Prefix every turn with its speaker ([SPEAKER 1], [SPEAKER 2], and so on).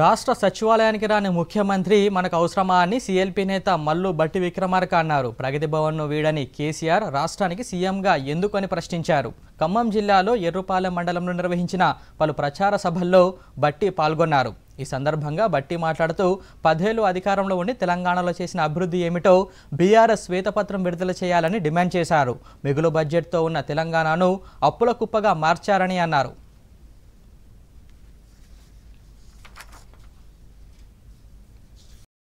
[SPEAKER 1] రాష్ట్ర సచివాలయానికి రాని ముఖ్యమంత్రి మనకు అవసరమా అని సీఎల్పీ నేత మల్లు బట్టి విక్రమార్క అన్నారు ప్రగతి భవన్ను వీడని కేసీఆర్ రాష్ట్రానికి సీఎంగా ఎందుకు అని ప్రశ్నించారు ఖమ్మం జిల్లాలో ఎర్రుపాలెం మండలంలో నిర్వహించిన పలు ప్రచార సభల్లో బట్టి పాల్గొన్నారు ఈ సందర్భంగా బట్టి మాట్లాడుతూ పదేళ్లు అధికారంలో ఉండి తెలంగాణలో చేసిన అభివృద్ధి ఏమిటో బీఆర్ఎస్ శ్వేతపత్రం విడుదల చేయాలని డిమాండ్ చేశారు మిగులు బడ్జెట్తో ఉన్న తెలంగాణను అప్పుల కుప్పగా మార్చారని అన్నారు